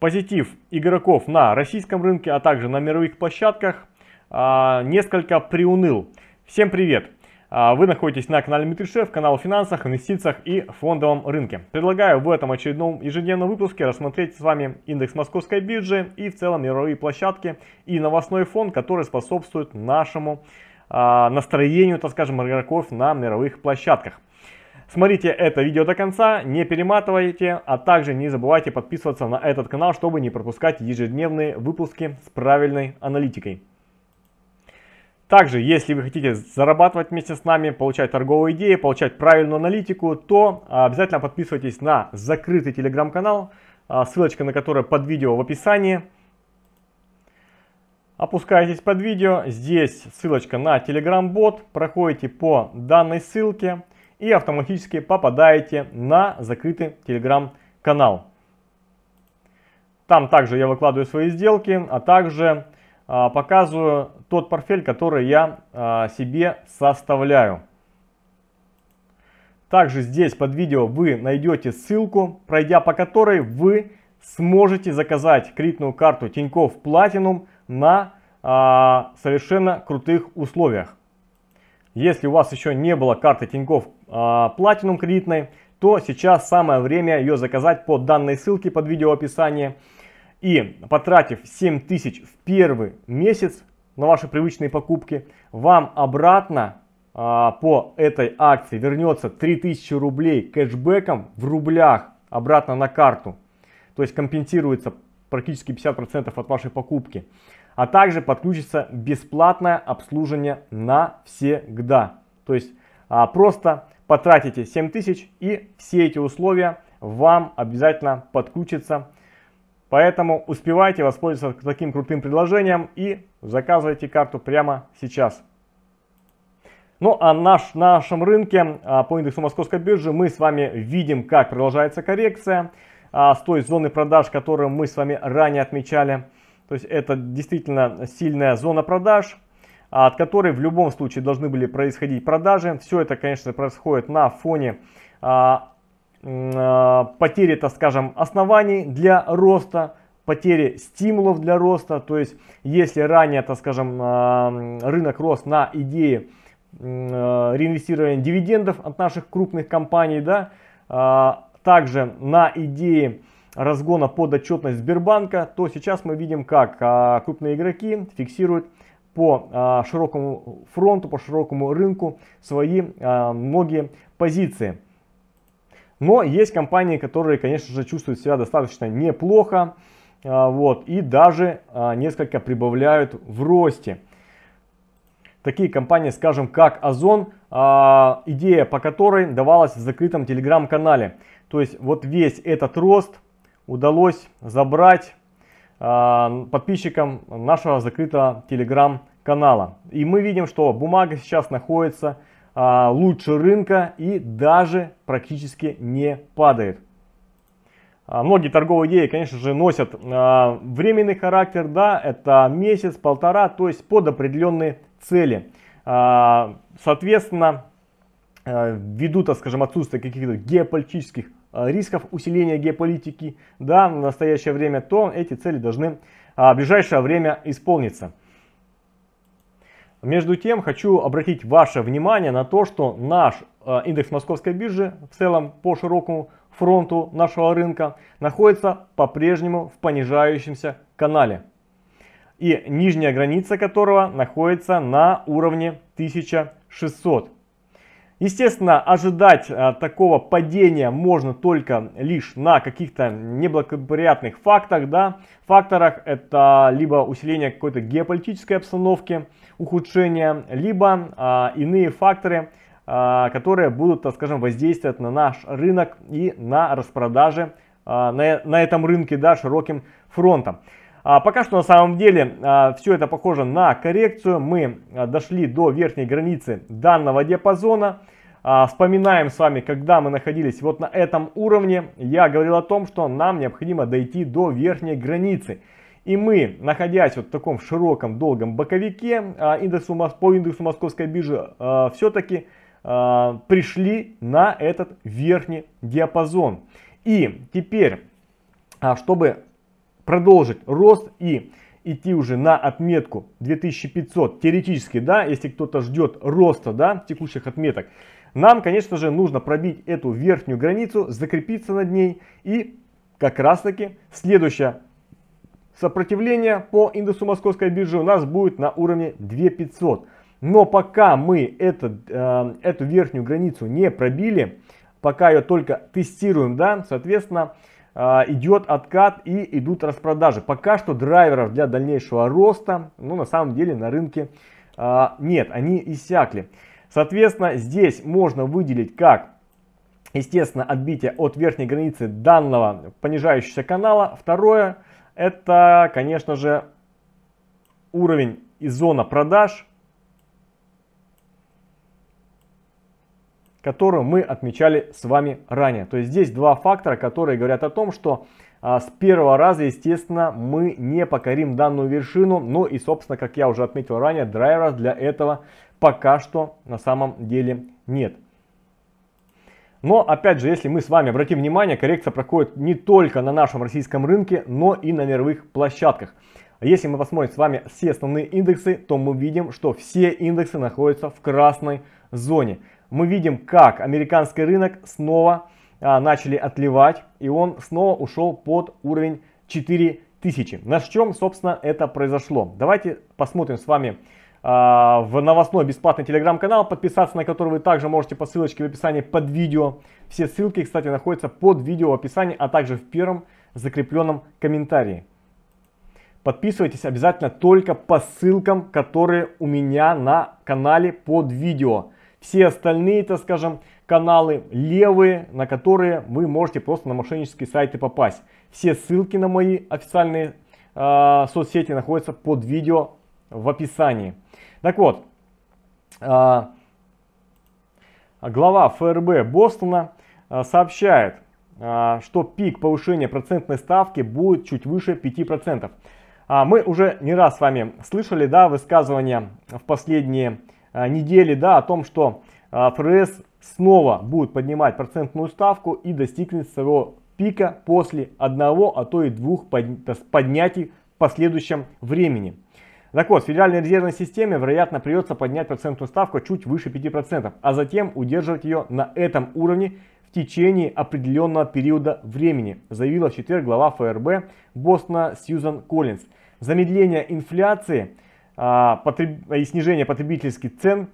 позитив игроков на российском рынке, а также на мировых площадках а, несколько приуныл. Всем привет! А, вы находитесь на канале Митришев, канал о финансах, инвестициях и фондовом рынке. Предлагаю в этом очередном ежедневном выпуске рассмотреть с вами индекс московской биржи и в целом мировые площадки и новостной фон, который способствует нашему а, настроению, так скажем, игроков на мировых площадках. Смотрите это видео до конца, не перематывайте, а также не забывайте подписываться на этот канал, чтобы не пропускать ежедневные выпуски с правильной аналитикой. Также, если вы хотите зарабатывать вместе с нами, получать торговые идеи, получать правильную аналитику, то а, обязательно подписывайтесь на закрытый телеграм-канал, а, ссылочка на который под видео в описании. Опускаетесь под видео, здесь ссылочка на телеграм-бот, проходите по данной ссылке – и автоматически попадаете на закрытый телеграм-канал. Там также я выкладываю свои сделки, а также а, показываю тот портфель, который я а, себе составляю. Также здесь под видео вы найдете ссылку, пройдя по которой вы сможете заказать кредитную карту Тинькофф Platinum на а, совершенно крутых условиях. Если у вас еще не было карты Тинькофф а, Platinum кредитной, то сейчас самое время ее заказать по данной ссылке под видео описание. И потратив 7000 в первый месяц на ваши привычные покупки, вам обратно а, по этой акции вернется 3000 рублей кэшбэком в рублях обратно на карту. То есть компенсируется практически 50% от вашей покупки а также подключится бесплатное обслуживание навсегда. То есть а, просто потратите 7000 и все эти условия вам обязательно подключатся. Поэтому успевайте воспользоваться таким крутым предложением и заказывайте карту прямо сейчас. Ну а наш, на нашем рынке а, по индексу Московской биржи мы с вами видим, как продолжается коррекция а, с той зоны продаж, которую мы с вами ранее отмечали. То есть это действительно сильная зона продаж, от которой в любом случае должны были происходить продажи. Все это, конечно, происходит на фоне а, а, потери, так скажем, оснований для роста, потери стимулов для роста. То есть, если ранее, так скажем, а, рынок рос на идее а, реинвестирования дивидендов от наших крупных компаний, да, а, также на идее разгона под отчетность Сбербанка, то сейчас мы видим, как а, крупные игроки фиксируют по а, широкому фронту, по широкому рынку свои многие а, позиции. Но есть компании, которые, конечно же, чувствуют себя достаточно неплохо, вот, и даже несколько прибавляют в росте. Такие компании, скажем, как Озон, идея по которой давалась в закрытом телеграм-канале. То есть вот весь этот рост – удалось забрать э, подписчикам нашего закрытого телеграм-канала. И мы видим, что бумага сейчас находится э, лучше рынка и даже практически не падает. А, многие торговые идеи, конечно же, носят э, временный характер, да, это месяц, полтора, то есть под определенные цели. Э, соответственно, э, ввиду, так скажем, отсутствия каких-то геополитических Э, рисков усиления геополитики да, в настоящее время, то эти цели должны а, в ближайшее время исполниться. Между тем, хочу обратить ваше внимание на то, что наш э, индекс московской биржи в целом по широкому фронту нашего рынка находится по-прежнему в понижающемся канале. И нижняя граница которого находится на уровне 1600. Естественно, ожидать а, такого падения можно только лишь на каких-то неблагоприятных фактах, да, факторах. Это либо усиление какой-то геополитической обстановки, ухудшение, либо а, иные факторы, а, которые будут, так скажем, воздействовать на наш рынок и на распродажи а, на, на этом рынке, да, широким фронтом. А пока что на самом деле а, все это похоже на коррекцию. Мы а, дошли до верхней границы данного диапазона. А, вспоминаем с вами, когда мы находились вот на этом уровне. Я говорил о том, что нам необходимо дойти до верхней границы. И мы, находясь вот в таком широком долгом боковике индексу, по индексу московской биржи, все-таки пришли на этот верхний диапазон. И теперь, чтобы продолжить рост и идти уже на отметку 2500 теоретически, да, если кто-то ждет роста, да, текущих отметок, нам, конечно же, нужно пробить эту верхнюю границу, закрепиться над ней и как раз таки следующее сопротивление по индексу московской биржи у нас будет на уровне 2500. Но пока мы этот, э, эту верхнюю границу не пробили, пока ее только тестируем, да, соответственно, а, идет откат и идут распродажи. Пока что драйверов для дальнейшего роста, ну на самом деле на рынке а, нет, они иссякли. Соответственно, здесь можно выделить как естественно, отбитие от верхней границы данного понижающегося канала. Второе, это, конечно же, уровень и зона продаж которую мы отмечали с вами ранее. То есть здесь два фактора, которые говорят о том, что а, с первого раза, естественно, мы не покорим данную вершину. Ну и, собственно, как я уже отметил ранее, драйвера для этого пока что на самом деле нет. Но, опять же, если мы с вами обратим внимание, коррекция проходит не только на нашем российском рынке, но и на мировых площадках. Если мы посмотрим с вами все основные индексы, то мы видим, что все индексы находятся в красной зоне мы видим, как американский рынок снова а, начали отливать, и он снова ушел под уровень 4000. На чем, собственно, это произошло? Давайте посмотрим с вами а, в новостной бесплатный телеграм-канал, подписаться на который вы также можете по ссылочке в описании под видео. Все ссылки, кстати, находятся под видео в описании, а также в первом закрепленном комментарии. Подписывайтесь обязательно только по ссылкам, которые у меня на канале под видео все остальные, так скажем, каналы левые, на которые вы можете просто на мошеннические сайты попасть. Все ссылки на мои официальные э, соцсети находятся под видео в описании. Так вот, э, глава ФРБ Бостона э, сообщает, э, что пик повышения процентной ставки будет чуть выше 5%. Мы уже не раз с вами слышали да, высказывания в последние Э, недели, да, о том, что э, ФРС снова будет поднимать процентную ставку и достигнет своего пика после одного, а то и двух поднятий в последующем времени. Так вот, Федеральной резервной системе, вероятно, придется поднять процентную ставку чуть выше 5%, а затем удерживать ее на этом уровне в течение определенного периода времени, заявила в четверг глава ФРБ Бостона Сьюзан Коллинз. Замедление инфляции – а, и снижение потребительских цен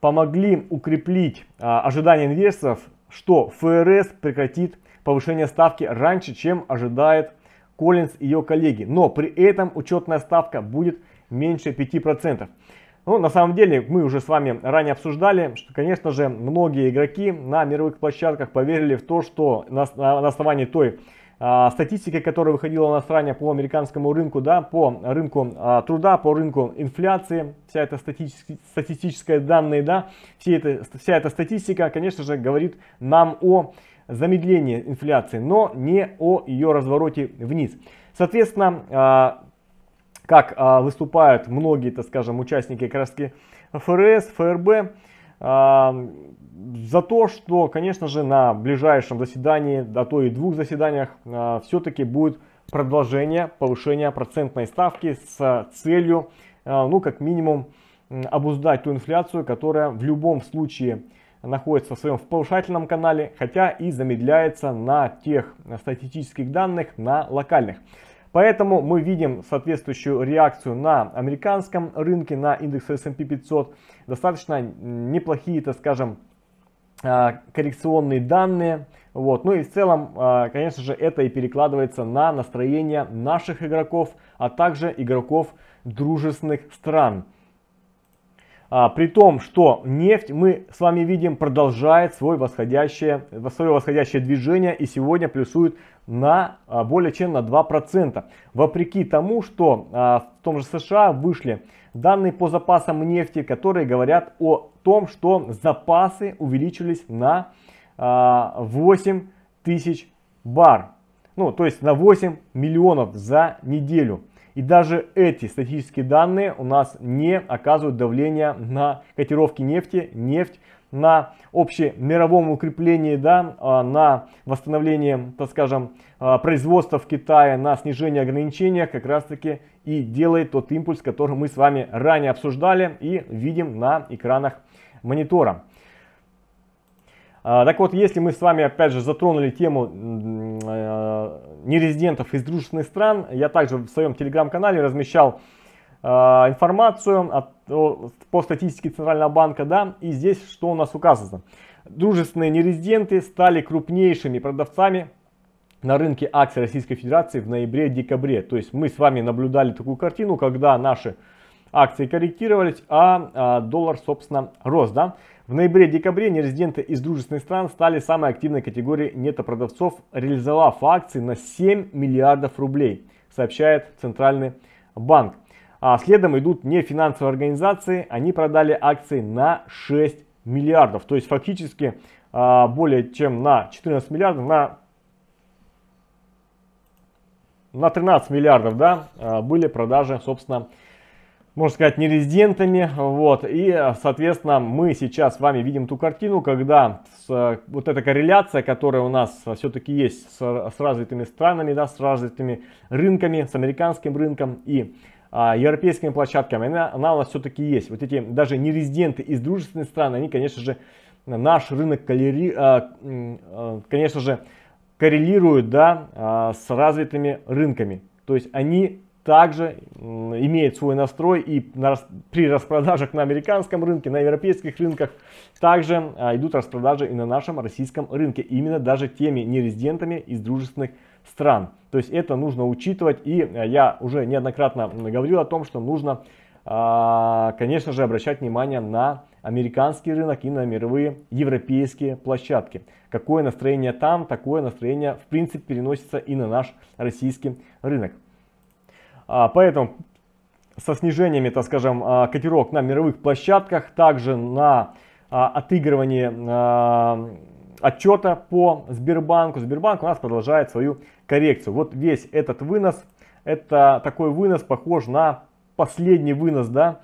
помогли укреплить а, ожидания инвесторов, что ФРС прекратит повышение ставки раньше, чем ожидает Коллинс и ее коллеги. Но при этом учетная ставка будет меньше 5%. Ну, на самом деле, мы уже с вами ранее обсуждали, что, конечно же, многие игроки на мировых площадках поверили в то, что на основании той а, статистика, которая выходила у нас ранее по американскому рынку, да, по рынку а, труда, по рынку инфляции, вся эта статистическая, данные, да, все это, вся эта статистика, конечно же, говорит нам о замедлении инфляции, но не о ее развороте вниз. Соответственно, а, как а, выступают многие, так скажем, участники краски ФРС, ФРБ, за то, что, конечно же, на ближайшем заседании, а то и двух заседаниях, а, все-таки будет продолжение повышения процентной ставки с целью, а, ну, как минимум, обуздать ту инфляцию, которая в любом случае находится в своем в повышательном канале, хотя и замедляется на тех статистических данных, на локальных. Поэтому мы видим соответствующую реакцию на американском рынке, на индекс S&P 500 достаточно неплохие, так скажем, а, коррекционные данные. Вот. Ну и в целом, а, конечно же, это и перекладывается на настроение наших игроков, а также игроков дружественных стран. А, при том, что нефть, мы с вами видим, продолжает свой восходящее, свое восходящее движение и сегодня плюсует на а, более чем на 2%. Вопреки тому, что а, в том же США вышли данные по запасам нефти, которые говорят о том, что запасы увеличились на 8 а, тысяч бар. Ну, то есть на 8 миллионов за неделю. И даже эти статистические данные у нас не оказывают давления на котировки нефти. Нефть на общемировом укреплении, да, а, на восстановлении, так скажем, а, производства в Китае, на снижение ограничений, как раз таки и делает тот импульс, который мы с вами ранее обсуждали и видим на экранах монитора. А, так вот, если мы с вами, опять же, затронули тему э, нерезидентов из дружественных стран, я также в своем телеграм-канале размещал Э, информацию от, по статистике Центрального банка, да, и здесь что у нас указано. Дружественные нерезиденты стали крупнейшими продавцами на рынке акций Российской Федерации в ноябре-декабре. То есть мы с вами наблюдали такую картину, когда наши акции корректировались, а, а доллар, собственно, рос. Да? В ноябре-декабре нерезиденты из дружественных стран стали самой активной категорией нетопродавцов, реализовав акции на 7 миллиардов рублей, сообщает Центральный банк. А следом идут не финансовые организации, они продали акции на 6 миллиардов. То есть фактически а, более чем на 14 миллиардов, на, на 13 миллиардов да, а, были продажи, собственно, можно сказать, не резидентами. Вот. И, соответственно, мы сейчас с вами видим ту картину, когда с, вот эта корреляция, которая у нас все-таки есть с, с развитыми странами, да, с развитыми рынками, с американским рынком и а, европейскими площадками, она, она у нас все-таки есть. Вот эти даже не резиденты из дружественных стран, они, конечно же, наш рынок, калери, а, а, конечно же, коррелируют да, с развитыми рынками. То есть они также имеет свой настрой и при распродажах на американском рынке, на европейских рынках также а, идут распродажи и на нашем российском рынке, именно даже теми нерезидентами из дружественных стран. То есть это нужно учитывать и а, я уже неоднократно говорил о том, что нужно, а, конечно же, обращать внимание на американский рынок и на мировые европейские площадки. Какое настроение там, такое настроение в принципе переносится и на наш российский рынок. А, поэтому со снижениями, так скажем, а, котировок на мировых площадках, также на а, отыгрывании отчета по Сбербанку. Сбербанк у нас продолжает свою коррекцию. Вот весь этот вынос, это такой вынос похож на последний вынос, да,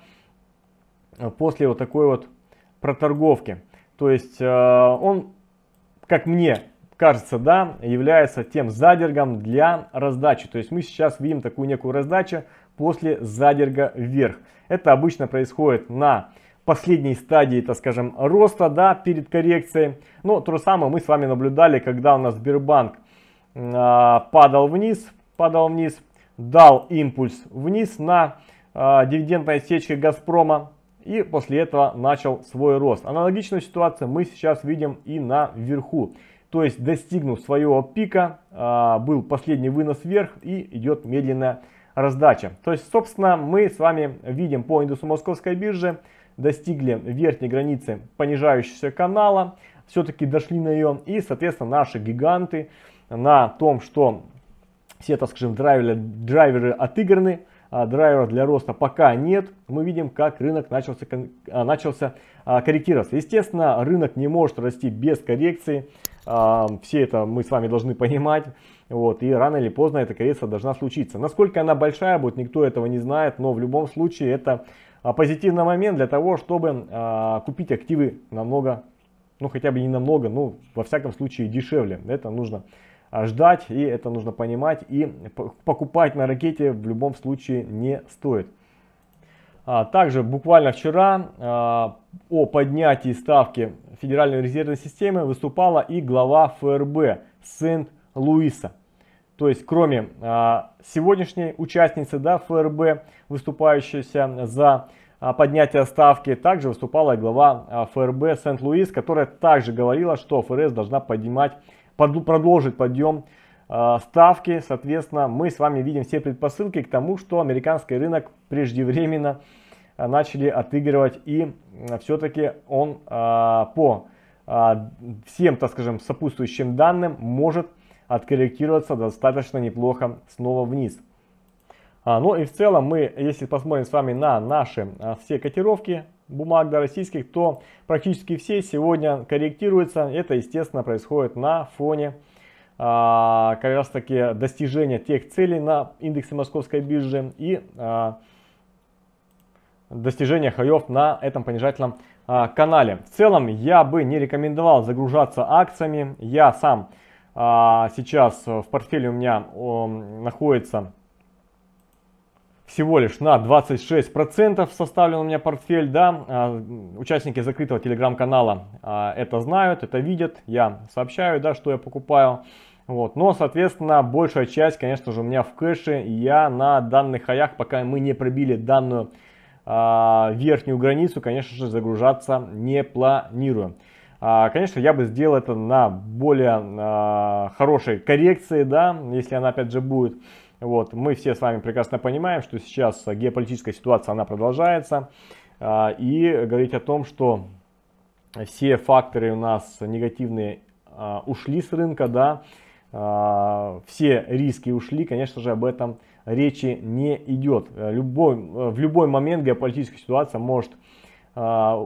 после вот такой вот проторговки. То есть он, как мне кажется, да, является тем задергом для раздачи. То есть мы сейчас видим такую некую раздачу после задерга вверх. Это обычно происходит на последней стадии, так скажем, роста, да, перед коррекцией. Но то же самое мы с вами наблюдали, когда у нас Сбербанк э, падал вниз, падал вниз, дал импульс вниз на э, дивидендной сечке Газпрома и после этого начал свой рост. Аналогичную ситуацию мы сейчас видим и наверху. То есть достигнув своего пика, а, был последний вынос вверх и идет медленная раздача. То есть, собственно, мы с вами видим по индексу московской биржи, достигли верхней границы понижающегося канала, все-таки дошли на ее. И, соответственно, наши гиганты на том, что все, так скажем, драйверы, драйверы отыграны, а, драйвера для роста пока нет, мы видим, как рынок начался, а, начался а, корректироваться. Естественно, рынок не может расти без коррекции, все это мы с вами должны понимать. Вот, и рано или поздно эта коррекция должна случиться. Насколько она большая будет, никто этого не знает, но в любом случае это позитивный момент для того, чтобы купить активы намного, ну хотя бы не намного, ну во всяком случае дешевле. Это нужно а, ждать, и это нужно понимать, и покупать на ракете в любом случае не стоит. А, также буквально вчера а, о поднятии ставки Федеральной резервной системы выступала и глава ФРБ Сент-Луиса. То есть кроме сегодняшней участницы да, ФРБ, выступающейся за поднятие ставки, также выступала и глава ФРБ Сент-Луис, которая также говорила, что ФРС должна поднимать под, продолжит подъем э, ставки. Соответственно, мы с вами видим все предпосылки к тому, что американский рынок преждевременно э, начали отыгрывать и все-таки он э, по всем, так скажем, сопутствующим данным может откорректироваться достаточно неплохо снова вниз. А, ну и в целом мы, если посмотрим с вами на наши все котировки, бумаг до российских, то практически все сегодня корректируются. Это, естественно, происходит на фоне а, как раз таки достижения тех целей на индексе московской биржи и а, достижения хаев на этом понижательном а, канале. В целом я бы не рекомендовал загружаться акциями. Я сам а, сейчас в портфеле у меня находится всего лишь на 26% составлен у меня портфель, да, а, участники закрытого телеграм-канала а, это знают, это видят, я сообщаю, да, что я покупаю, вот, но, соответственно, большая часть, конечно же, у меня в кэше, я на данных хаях, пока мы не пробили данную а, верхнюю границу, конечно же, загружаться не планирую. конечно, я бы сделал это на более хорошей коррекции, да, если она опять же будет. Вот, мы все с вами прекрасно понимаем, что сейчас геополитическая ситуация, она продолжается. А, и говорить о том, что все факторы у нас негативные а, ушли с рынка, да, а, все риски ушли, конечно же, об этом речи не идет. Любой, в любой момент геополитическая ситуация может а,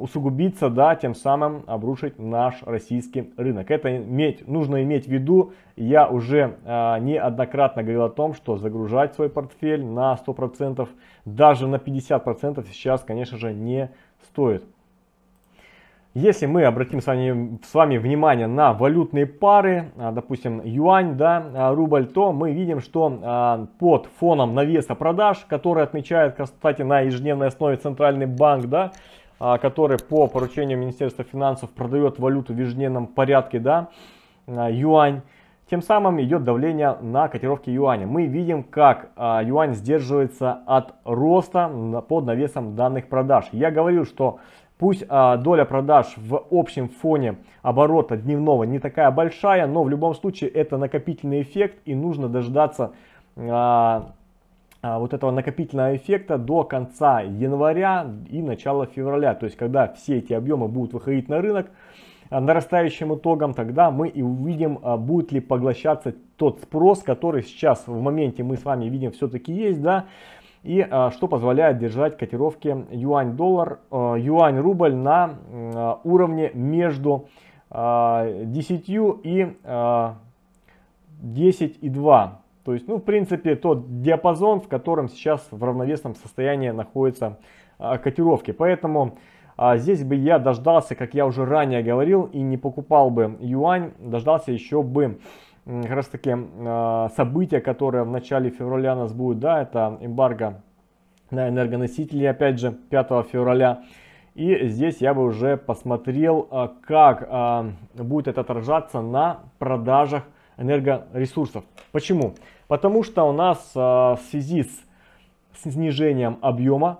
усугубиться, да, тем самым обрушить наш российский рынок. Это иметь, нужно иметь в виду. Я уже э, неоднократно говорил о том, что загружать свой портфель на 100%, даже на 50% сейчас, конечно же, не стоит. Если мы обратим с вами, с вами внимание на валютные пары, а, допустим, юань, да, а, рубль, то мы видим, что а, под фоном навеса продаж, который отмечает, кстати, на ежедневной основе Центральный банк, да, который по поручению Министерства финансов продает валюту в ежедневном порядке, да, юань, тем самым идет давление на котировки юаня. Мы видим, как юань сдерживается от роста под навесом данных продаж. Я говорю, что Пусть а, доля продаж в общем фоне оборота дневного не такая большая, но в любом случае это накопительный эффект и нужно дождаться а, а, вот этого накопительного эффекта до конца января и начала февраля. То есть когда все эти объемы будут выходить на рынок, а, нарастающим итогом, тогда мы и увидим, а, будет ли поглощаться тот спрос, который сейчас в моменте мы с вами видим все-таки есть, да, и э, что позволяет держать котировки юань-доллар, э, юань-рубль на э, уровне между 10 и 10 и 2. То есть, ну, в принципе, тот диапазон, в котором сейчас в равновесном состоянии находятся котировки. Поэтому а здесь бы я дождался, как я уже ранее говорил, и не покупал бы юань, дождался еще бы как раз таки а, событие, которое в начале февраля у нас будут да, это эмбарго на энергоносители, опять же, 5 февраля. И здесь я бы уже посмотрел, а, как а, будет это отражаться на продажах энергоресурсов. Почему? Потому что у нас в связи с снижением объема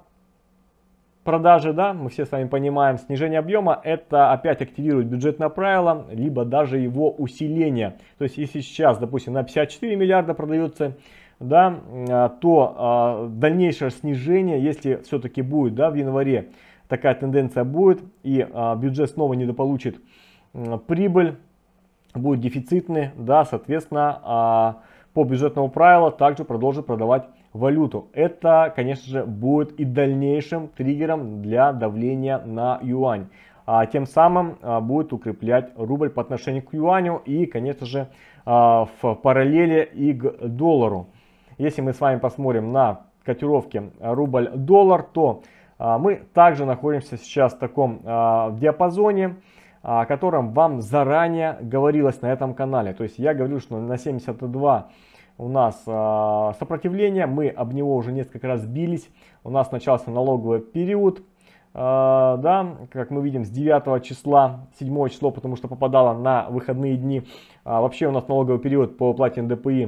продажи, да, мы все с вами понимаем, снижение объема это опять активирует бюджетное правило, либо даже его усиление. То есть если сейчас, допустим, на 54 миллиарда продается, да, а, то а, дальнейшее снижение, если все-таки будет, да, в январе такая тенденция будет, и а, бюджет снова недополучит а, прибыль, будет дефицитный, да, соответственно, а, по бюджетному правилу также продолжит продавать валюту. Это, конечно же, будет и дальнейшим триггером для давления на юань. А, тем самым а, будет укреплять рубль по отношению к юаню и, конечно же, а, в параллели и к доллару. Если мы с вами посмотрим на котировки рубль-доллар, то а, мы также находимся сейчас в таком диапазоне, о котором вам заранее говорилось на этом канале. То есть я говорил, что на 72 у нас э, сопротивление, мы об него уже несколько раз бились, у нас начался налоговый период, а, да, как мы видим, с 9 числа, 7 число, потому что попадало на выходные дни. А, вообще у нас налоговый период по плате НДПИ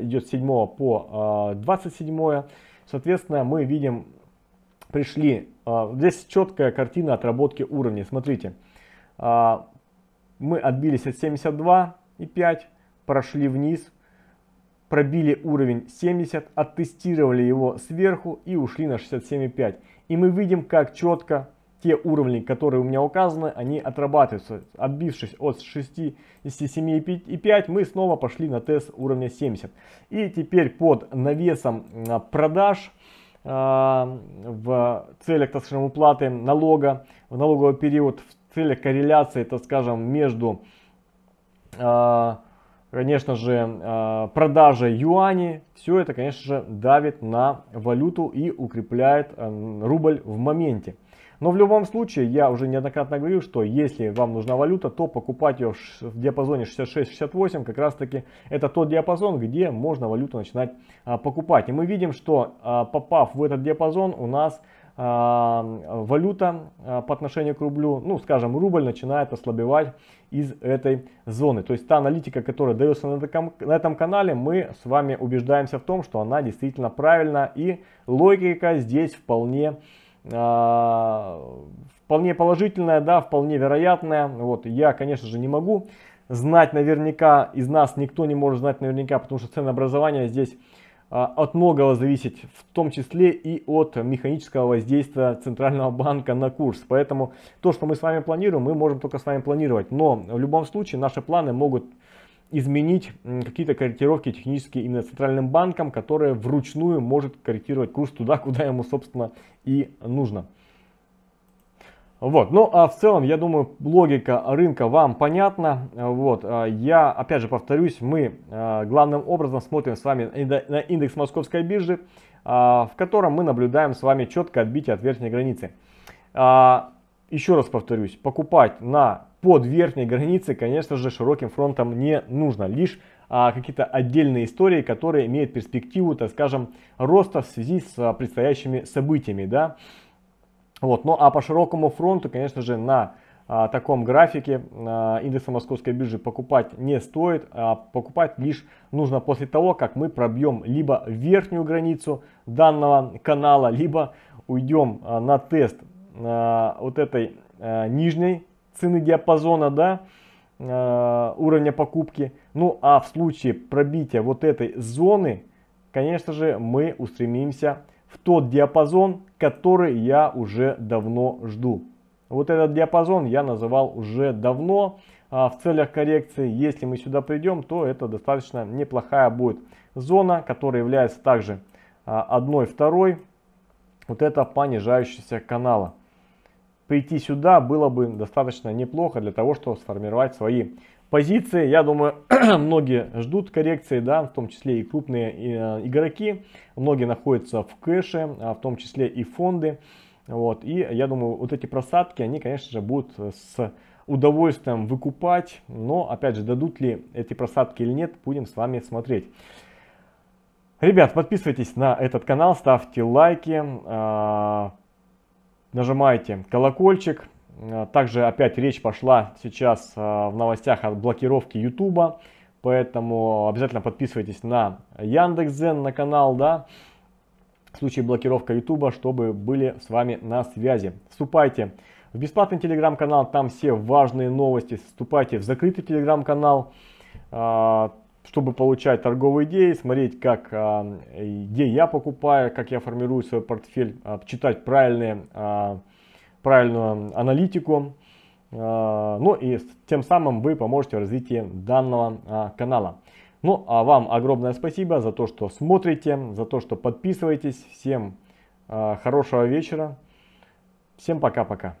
идет с 7 по 27. Соответственно, мы видим, пришли, здесь четкая картина отработки уровней. Смотрите, мы отбились от 72 и 5, прошли вниз, пробили уровень 70, оттестировали его сверху и ушли на 67,5. И мы видим, как четко те уровни, которые у меня указаны, они отрабатываются. Отбившись от 67,5, мы снова пошли на тест уровня 70. И теперь под навесом а, продаж а, в целях, так скажем, уплаты налога, в налоговый период, в целях корреляции, так скажем, между а, конечно же, а, продажа юани, все это, конечно же, давит на валюту и укрепляет а, рубль в моменте. Но в любом случае, я уже неоднократно говорил, что если вам нужна валюта, то покупать ее в диапазоне 66-68, как раз таки это тот диапазон, где можно валюту начинать а, покупать. И мы видим, что попав в этот диапазон, у нас валюта а, по отношению к рублю, ну скажем, рубль начинает ослабевать из этой зоны. То есть та аналитика, которая дается на этом канале, мы с вами убеждаемся в том, что она действительно правильна и логика здесь вполне а, вполне положительная, да, вполне вероятная. Вот, я, конечно же, не могу знать наверняка, из нас никто не может знать наверняка, потому что ценообразование здесь а, от многого зависеть, в том числе и от механического воздействия Центрального банка на курс. Поэтому то, что мы с вами планируем, мы можем только с вами планировать. Но в любом случае наши планы могут изменить какие-то корректировки технические именно Центральным банком, которые вручную может корректировать курс туда, куда ему, собственно, и нужно. Вот, ну а в целом, я думаю, логика рынка вам понятна. Вот, а, я опять же повторюсь, мы а, главным образом смотрим с вами на индекс московской биржи, а, в котором мы наблюдаем с вами четкое отбитие от верхней границы. Еще раз повторюсь, покупать на под верхней границей, конечно же, широким фронтом не нужно, лишь а, какие-то отдельные истории, которые имеют перспективу, так скажем, роста в связи с а, предстоящими событиями, да. Вот. Ну а по широкому фронту, конечно же, на а, таком графике а, индекса московской биржи покупать не стоит, а покупать лишь нужно после того, как мы пробьем либо верхнюю границу данного канала, либо уйдем а, на тест а, вот этой а, нижней цены диапазона, да, а, уровня покупки. Ну а в случае пробития вот этой зоны, конечно же, мы устремимся в тот диапазон, который я уже давно жду. Вот этот диапазон я называл уже давно а, в целях коррекции. Если мы сюда придем, то это достаточно неплохая будет зона, которая является также а, одной второй вот это понижающегося канала. Прийти сюда было бы достаточно неплохо для того, чтобы сформировать свои позиции. Я думаю, многие ждут коррекции, да, в том числе и крупные э, игроки. Многие находятся в кэше, а, в том числе и фонды. Вот. И я думаю, вот эти просадки, они, конечно же, будут с удовольствием выкупать. Но, опять же, дадут ли эти просадки или нет, будем с вами смотреть. Ребят, подписывайтесь на этот канал, ставьте лайки, а, нажимайте колокольчик, Э, также опять речь пошла сейчас э, в новостях о блокировке YouTube, поэтому обязательно подписывайтесь на Яндекс.Зен, на канал, да, в случае блокировка YouTube, чтобы были с вами на связи. Вступайте в бесплатный телеграм-канал, там все важные новости. Вступайте в закрытый телеграм-канал, э, чтобы получать торговые идеи, смотреть, как, где я покупаю, как я формирую свой портфель, читать правильные правильную аналитику. А, ну и тем самым вы поможете в развитии данного а, канала. Ну а вам огромное спасибо за то, что смотрите, за то, что подписываетесь. Всем а, хорошего вечера. Всем пока-пока.